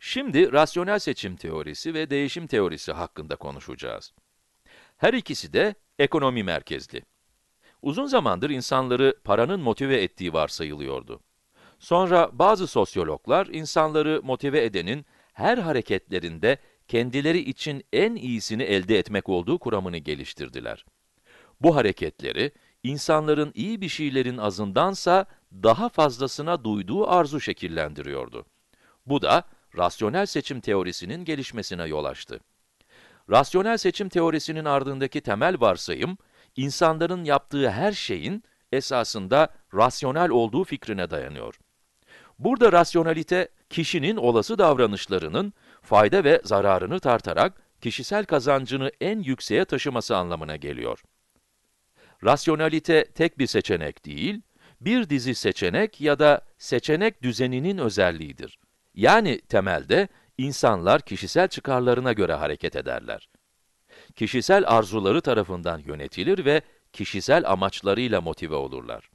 Şimdi rasyonel seçim teorisi ve değişim teorisi hakkında konuşacağız. Her ikisi de ekonomi merkezli. Uzun zamandır insanları paranın motive ettiği varsayılıyordu. Sonra bazı sosyologlar insanları motive edenin her hareketlerinde kendileri için en iyisini elde etmek olduğu kuramını geliştirdiler. Bu hareketleri insanların iyi bir şeylerin azındansa daha fazlasına duyduğu arzu şekillendiriyordu. Bu da rasyonel seçim teorisinin gelişmesine yol açtı. Rasyonel seçim teorisinin ardındaki temel varsayım, insanların yaptığı her şeyin esasında rasyonel olduğu fikrine dayanıyor. Burada rasyonalite, kişinin olası davranışlarının fayda ve zararını tartarak kişisel kazancını en yükseğe taşıması anlamına geliyor. Rasyonalite tek bir seçenek değil, bir dizi seçenek ya da seçenek düzeninin özelliğidir. Yani temelde insanlar kişisel çıkarlarına göre hareket ederler. Kişisel arzuları tarafından yönetilir ve kişisel amaçlarıyla motive olurlar.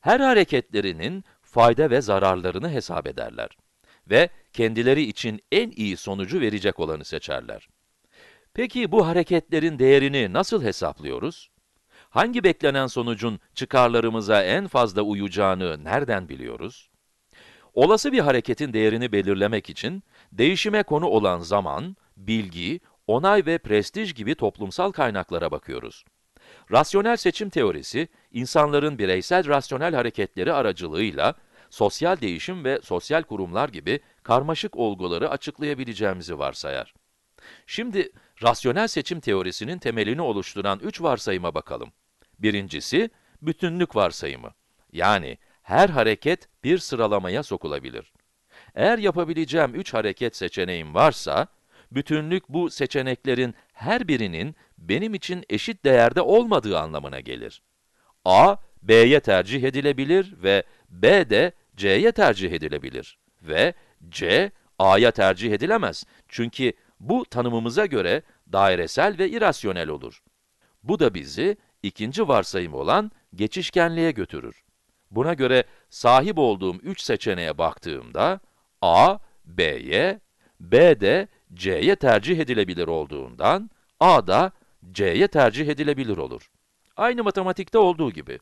Her hareketlerinin fayda ve zararlarını hesap ederler ve kendileri için en iyi sonucu verecek olanı seçerler. Peki bu hareketlerin değerini nasıl hesaplıyoruz? Hangi beklenen sonucun çıkarlarımıza en fazla uyacağını nereden biliyoruz? Olası bir hareketin değerini belirlemek için değişime konu olan zaman, bilgi, onay ve prestij gibi toplumsal kaynaklara bakıyoruz. Rasyonel seçim teorisi, insanların bireysel rasyonel hareketleri aracılığıyla sosyal değişim ve sosyal kurumlar gibi karmaşık olguları açıklayabileceğimizi varsayar. Şimdi rasyonel seçim teorisinin temelini oluşturan üç varsayıma bakalım. Birincisi, bütünlük varsayımı. Yani her hareket bir sıralamaya sokulabilir. Eğer yapabileceğim 3 hareket seçeneğim varsa, bütünlük bu seçeneklerin her birinin benim için eşit değerde olmadığı anlamına gelir. A, B'ye tercih edilebilir ve B de C'ye tercih edilebilir ve C, A'ya tercih edilemez. Çünkü bu tanımımıza göre dairesel ve irasyonel olur. Bu da bizi ikinci varsayım olan geçişkenliğe götürür. Buna göre sahip olduğum 3 seçeneğe baktığımda A, B'ye, B de C'ye tercih edilebilir olduğundan A da C'ye tercih edilebilir olur. Aynı matematikte olduğu gibi.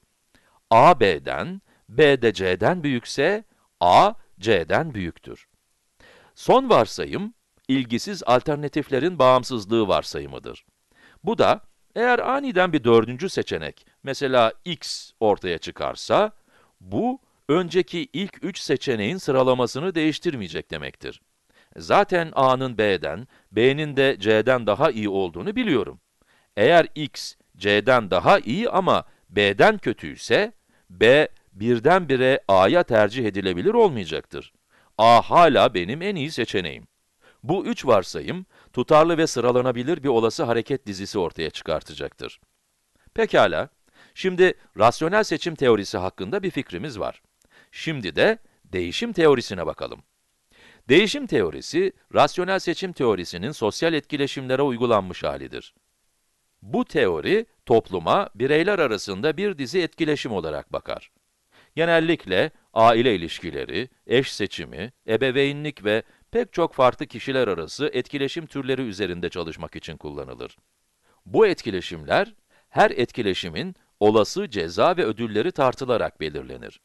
A B'den, B de C'den büyükse A C'den büyüktür. Son varsayım, ilgisiz alternatiflerin bağımsızlığı varsayımıdır. Bu da, eğer aniden bir dördüncü seçenek, mesela x ortaya çıkarsa, bu, önceki ilk üç seçeneğin sıralamasını değiştirmeyecek demektir. Zaten A'nın B'den, B'nin de C'den daha iyi olduğunu biliyorum. Eğer X, C'den daha iyi ama B'den kötüyse, B, birdenbire A'ya tercih edilebilir olmayacaktır. A hala benim en iyi seçeneğim. Bu üç varsayım, tutarlı ve sıralanabilir bir olası hareket dizisi ortaya çıkartacaktır. Pekala, Şimdi rasyonel seçim teorisi hakkında bir fikrimiz var. Şimdi de değişim teorisine bakalım. Değişim teorisi, rasyonel seçim teorisinin sosyal etkileşimlere uygulanmış halidir. Bu teori, topluma, bireyler arasında bir dizi etkileşim olarak bakar. Genellikle aile ilişkileri, eş seçimi, ebeveynlik ve pek çok farklı kişiler arası etkileşim türleri üzerinde çalışmak için kullanılır. Bu etkileşimler, her etkileşimin olası ceza ve ödülleri tartılarak belirlenir.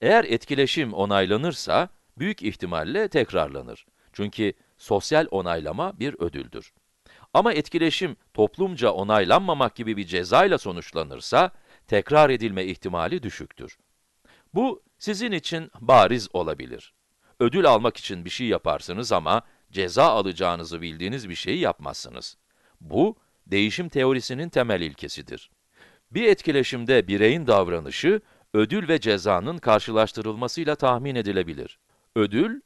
Eğer etkileşim onaylanırsa, büyük ihtimalle tekrarlanır. Çünkü sosyal onaylama bir ödüldür. Ama etkileşim toplumca onaylanmamak gibi bir cezayla sonuçlanırsa, tekrar edilme ihtimali düşüktür. Bu sizin için bariz olabilir. Ödül almak için bir şey yaparsınız ama ceza alacağınızı bildiğiniz bir şeyi yapmazsınız. Bu, değişim teorisinin temel ilkesidir. Bir etkileşimde bireyin davranışı, ödül ve cezanın karşılaştırılmasıyla tahmin edilebilir. Ödül,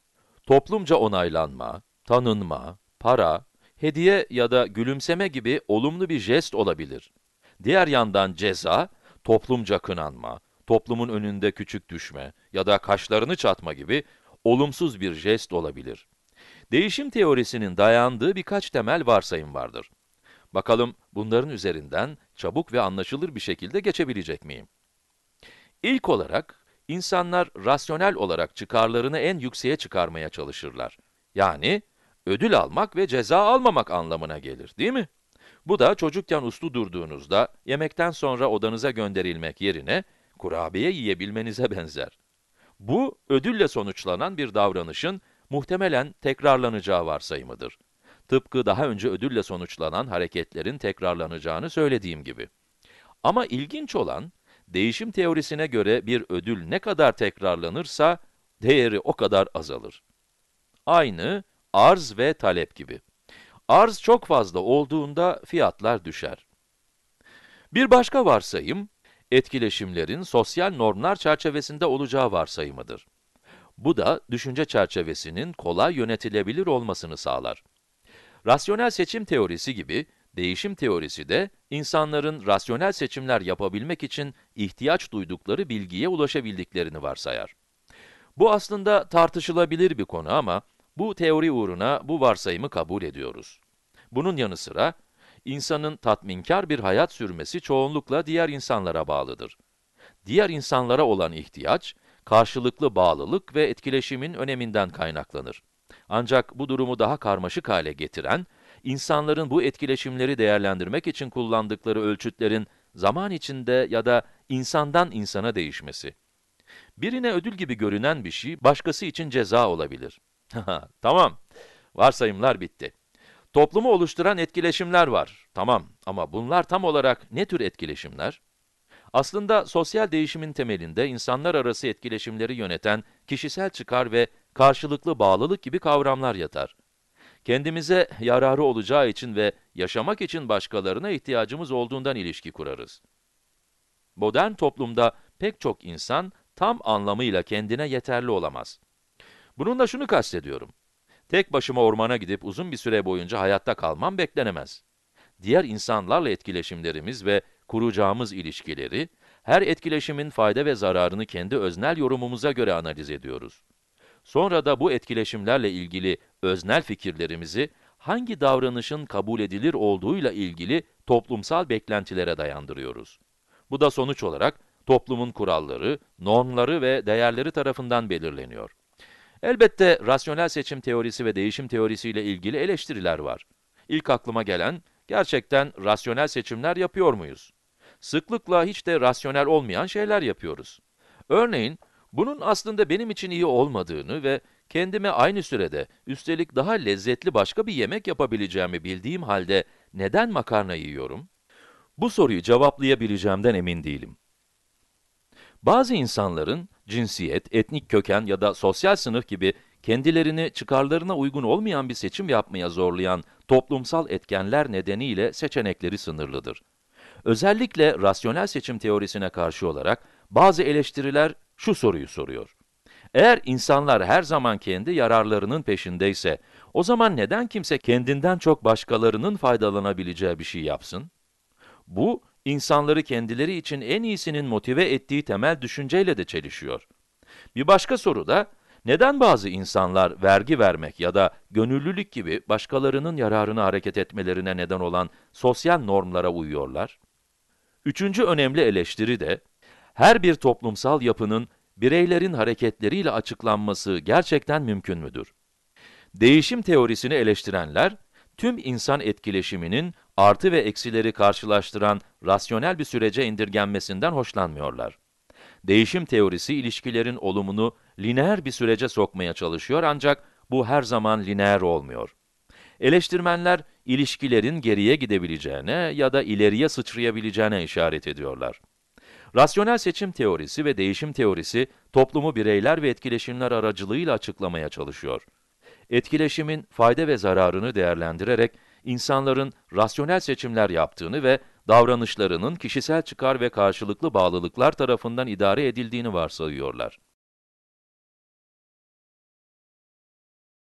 toplumca onaylanma, tanınma, para, hediye ya da gülümseme gibi olumlu bir jest olabilir. Diğer yandan ceza, toplumca kınanma, toplumun önünde küçük düşme ya da kaşlarını çatma gibi olumsuz bir jest olabilir. Değişim teorisinin dayandığı birkaç temel varsayım vardır. Bakalım bunların üzerinden çabuk ve anlaşılır bir şekilde geçebilecek miyim? İlk olarak, insanlar rasyonel olarak çıkarlarını en yükseğe çıkarmaya çalışırlar. Yani, ödül almak ve ceza almamak anlamına gelir, değil mi? Bu da çocukken uslu durduğunuzda, yemekten sonra odanıza gönderilmek yerine, kurabiye yiyebilmenize benzer. Bu, ödülle sonuçlanan bir davranışın muhtemelen tekrarlanacağı varsayımıdır. Tıpkı daha önce ödülle sonuçlanan hareketlerin tekrarlanacağını söylediğim gibi. Ama ilginç olan, değişim teorisine göre bir ödül ne kadar tekrarlanırsa, değeri o kadar azalır. Aynı arz ve talep gibi. Arz çok fazla olduğunda fiyatlar düşer. Bir başka varsayım, etkileşimlerin sosyal normlar çerçevesinde olacağı varsayımıdır. Bu da düşünce çerçevesinin kolay yönetilebilir olmasını sağlar. Rasyonel seçim teorisi gibi, değişim teorisi de insanların rasyonel seçimler yapabilmek için ihtiyaç duydukları bilgiye ulaşabildiklerini varsayar. Bu aslında tartışılabilir bir konu ama bu teori uğruna bu varsayımı kabul ediyoruz. Bunun yanı sıra, insanın tatminkar bir hayat sürmesi çoğunlukla diğer insanlara bağlıdır. Diğer insanlara olan ihtiyaç, karşılıklı bağlılık ve etkileşimin öneminden kaynaklanır. Ancak bu durumu daha karmaşık hale getiren, insanların bu etkileşimleri değerlendirmek için kullandıkları ölçütlerin zaman içinde ya da insandan insana değişmesi. Birine ödül gibi görünen bir şey, başkası için ceza olabilir. tamam, varsayımlar bitti. Toplumu oluşturan etkileşimler var, tamam ama bunlar tam olarak ne tür etkileşimler? Aslında sosyal değişimin temelinde insanlar arası etkileşimleri yöneten kişisel çıkar ve karşılıklı bağlılık gibi kavramlar yatar. Kendimize yararı olacağı için ve yaşamak için başkalarına ihtiyacımız olduğundan ilişki kurarız. Modern toplumda pek çok insan tam anlamıyla kendine yeterli olamaz. Bununla şunu kastediyorum. Tek başıma ormana gidip uzun bir süre boyunca hayatta kalmam beklenemez. Diğer insanlarla etkileşimlerimiz ve kuracağımız ilişkileri, her etkileşimin fayda ve zararını kendi öznel yorumumuza göre analiz ediyoruz. Sonra da bu etkileşimlerle ilgili öznel fikirlerimizi hangi davranışın kabul edilir olduğuyla ilgili toplumsal beklentilere dayandırıyoruz. Bu da sonuç olarak toplumun kuralları, normları ve değerleri tarafından belirleniyor. Elbette rasyonel seçim teorisi ve değişim teorisiyle ilgili eleştiriler var. İlk aklıma gelen, gerçekten rasyonel seçimler yapıyor muyuz? Sıklıkla hiç de rasyonel olmayan şeyler yapıyoruz. Örneğin, bunun aslında benim için iyi olmadığını ve kendime aynı sürede üstelik daha lezzetli başka bir yemek yapabileceğimi bildiğim halde neden makarna yiyorum? Bu soruyu cevaplayabileceğimden emin değilim. Bazı insanların cinsiyet, etnik köken ya da sosyal sınıf gibi kendilerini çıkarlarına uygun olmayan bir seçim yapmaya zorlayan toplumsal etkenler nedeniyle seçenekleri sınırlıdır. Özellikle rasyonel seçim teorisine karşı olarak bazı eleştiriler şu soruyu soruyor. Eğer insanlar her zaman kendi yararlarının peşindeyse, o zaman neden kimse kendinden çok başkalarının faydalanabileceği bir şey yapsın? Bu, insanları kendileri için en iyisinin motive ettiği temel düşünceyle de çelişiyor. Bir başka soru da, neden bazı insanlar vergi vermek ya da gönüllülük gibi başkalarının yararını hareket etmelerine neden olan sosyal normlara uyuyorlar? Üçüncü önemli eleştiri de, her bir toplumsal yapının bireylerin hareketleriyle açıklanması gerçekten mümkün müdür? Değişim teorisini eleştirenler, tüm insan etkileşiminin artı ve eksileri karşılaştıran rasyonel bir sürece indirgenmesinden hoşlanmıyorlar. Değişim teorisi ilişkilerin olumunu lineer bir sürece sokmaya çalışıyor ancak bu her zaman lineer olmuyor. Eleştirmenler ilişkilerin geriye gidebileceğine ya da ileriye sıçrayabileceğine işaret ediyorlar. Rasyonel seçim teorisi ve değişim teorisi toplumu bireyler ve etkileşimler aracılığıyla açıklamaya çalışıyor. Etkileşimin fayda ve zararını değerlendirerek insanların rasyonel seçimler yaptığını ve davranışlarının kişisel çıkar ve karşılıklı bağlılıklar tarafından idare edildiğini varsayıyorlar.